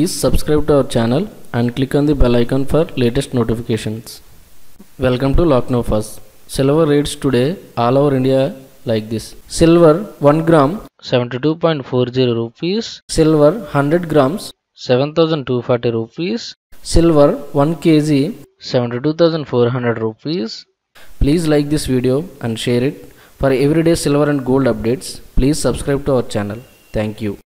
Please subscribe to our channel and click on the bell icon for latest notifications. Welcome to Lucknow First. Silver rates today all over India like this. Silver 1 gram 72.40 rupees. Silver 100 grams 7240 rupees. Silver 1 kg 72,400 rupees. Please like this video and share it. For everyday silver and gold updates, please subscribe to our channel. Thank you.